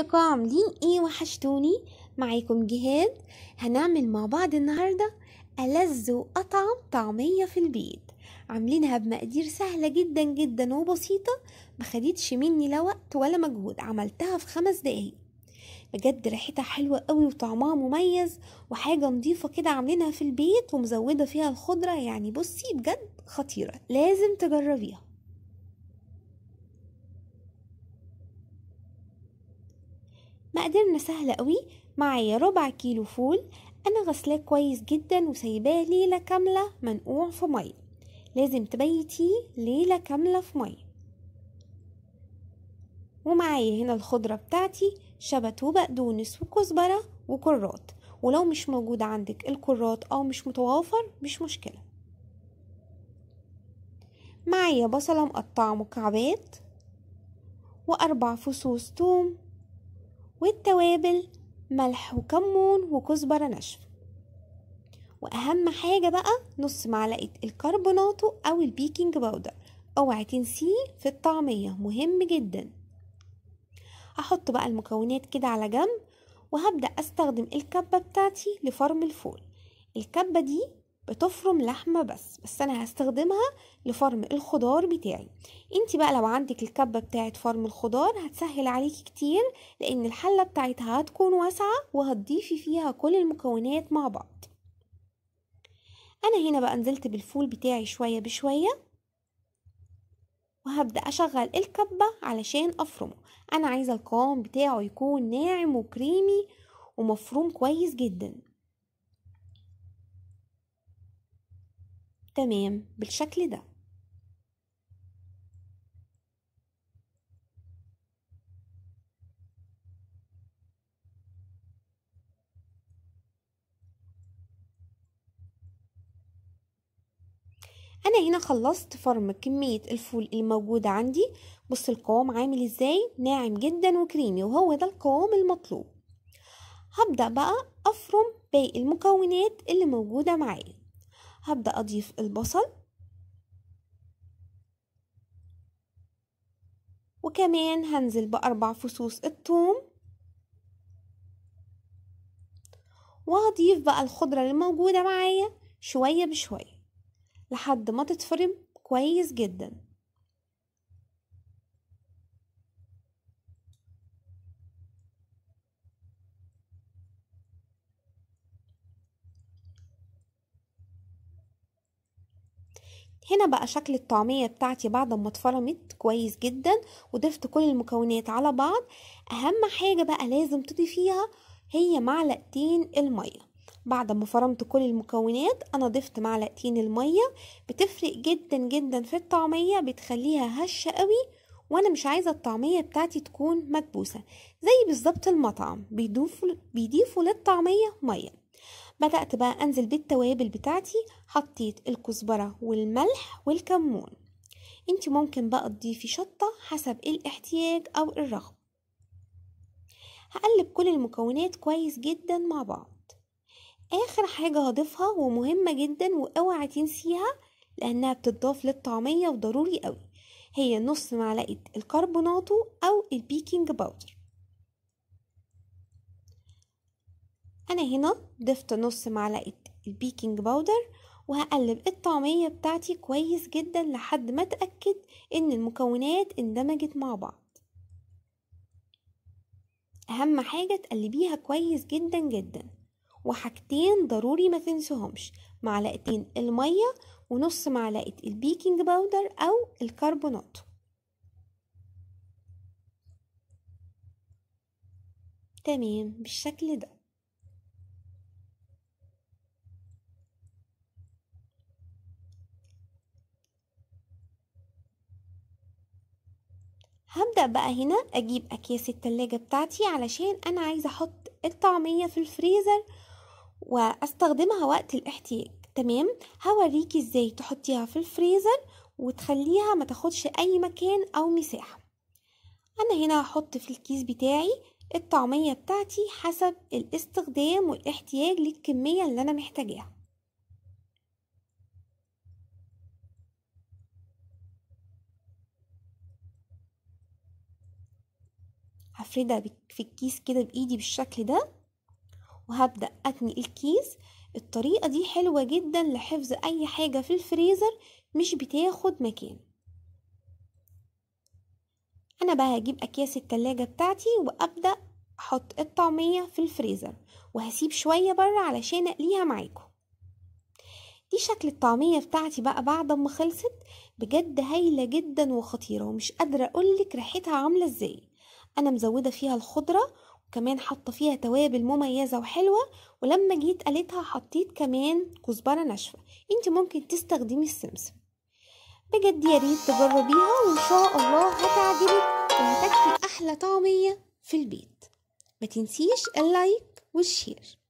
ازيكم عاملين ايه وحشتوني معاكم جهاد هنعمل مع بعض النهاردة ألذ وأطعم طعمية في البيت عاملينها بمقادير سهلة جدا جدا وبسيطة مخدتش مني لا وقت ولا مجهود عملتها في خمس دقايق بجد ريحتها حلوة قوي وطعمها مميز وحاجة نضيفة كده عاملينها في البيت ومزودة فيها الخضرة يعني بصي بجد خطيرة لازم تجربيها مقدرنا سهلة قوي معايا ربع كيلو فول أنا غسلاه كويس جدا وسايباه ليلة كاملة منقوع في مية لازم تبيتيه ليلة كاملة في مية ومعايا هنا الخضرة بتاعتي شبت وبقدونس وكزبرة وكرات ولو مش موجود عندك الكرات أو مش متوافر مش مشكلة معايا بصلة مقطعة مكعبات وأربع فصوص توم والتوابل ملح وكمون وكزبرة ناشفة واهم حاجة بقى نص معلقة الكربوناتو او البيكنج باودر اوعي تنسيه في الطعمية مهم جدا احط بقى المكونات كده على جنب وهبدأ استخدم الكبة بتاعتي لفرم الفول الكبة دي بتفرم لحمة بس بس أنا هستخدمها لفرم الخضار بتاعي انت بقى لو عندك الكبة بتاعة فرم الخضار هتسهل عليكي كتير لأن الحلة بتاعتها هتكون واسعة وهتضيفي فيها كل المكونات مع بعض أنا هنا بقى نزلت بالفول بتاعي شوية بشوية وهبدأ أشغل الكبة علشان أفرمه أنا عايزة القوام بتاعه يكون ناعم وكريمي ومفروم كويس جداً تمام بالشكل ده انا هنا خلصت فرم كمية الفول الموجودة عندي بص القوام عامل ازاي ناعم جدا وكريمي وهو ده القوام المطلوب هبدأ بقى افرم باقي المكونات اللي موجودة معايا هبدأ أضيف البصل وكمان هنزل بأربع فصوص الثوم وهضيف بقى الخضرة اللي موجودة معايا شوية بشوية لحد ما تتفرم كويس جداً هنا بقى شكل الطعمية بتاعتي بعد ما اتفرمت كويس جدا وضفت كل المكونات على بعض اهم حاجة بقى لازم تضيفيها هي معلقتين المية بعد ما فرمت كل المكونات انا ضفت معلقتين المية بتفرق جدا جدا في الطعمية بتخليها هشة قوي وانا مش عايزه الطعميه بتاعتي تكون مكبوسه زي بالظبط المطعم بيضيفوا بيضيفوا للطعميه ميه بدأت بقى أنزل بالتوابل بتاعتي حطيت الكزبرة والملح والكمون انت ممكن بقى تضيفي شطة حسب الاحتياج أو الرغبة هقلب كل المكونات كويس جدا مع بعض آخر حاجة هضيفها ومهمة جدا واوعى تنسيها لأنها بتضاف للطعمية وضروري قوي هي نص معلقة الكربوناتو أو البيكنج باودر انا هنا ضفت نص معلقه البيكنج باودر وهقلب الطعمية بتاعتي كويس جدا لحد ما اتأكد ان المكونات اندمجت مع بعض اهم حاجة تقلبيها كويس جدا جدا وحاجتين ضروري ما تنسوهمش معلقتين المية ونص معلقة البيكنج باودر او الكربونات تمام بالشكل ده هبدأ بقى هنا أجيب أكياس التلاجة بتاعتي علشان أنا عايزة أحط الطعمية في الفريزر واستخدمها وقت الاحتياج تمام هوريكي ازاي تحطيها في الفريزر وتخليها ما تاخدش اي مكان او مساحة انا هنا هحط في الكيس بتاعي الطعمية بتاعتي حسب الاستخدام والاحتياج للكمية اللي انا محتاجاها هفردها في الكيس كده بايدي بالشكل ده وهبدأ اتني الكيس الطريقة دي حلوة جدا لحفظ اي حاجة في الفريزر مش بتاخد مكان انا بقى هجيب اكياس التلاجة بتاعتي وابدأ احط الطعمية في الفريزر وهسيب شوية بره علشان اقليها معاكم دي شكل الطعمية بتاعتي بقى بعد ما خلصت بجد هايلة جدا وخطيرة ومش قادرة اقولك ريحتها عاملة ازاي انا مزوده فيها الخضره وكمان حاطه فيها توابل مميزه وحلوه ولما جيت قليتها حطيت كمان كزبره ناشفه انت ممكن تستخدمي السمسم بجد يا ريت تجربيها وان شاء الله هتعجبك وهتاكلي احلى طعميه في البيت ما تنسيش اللايك والشير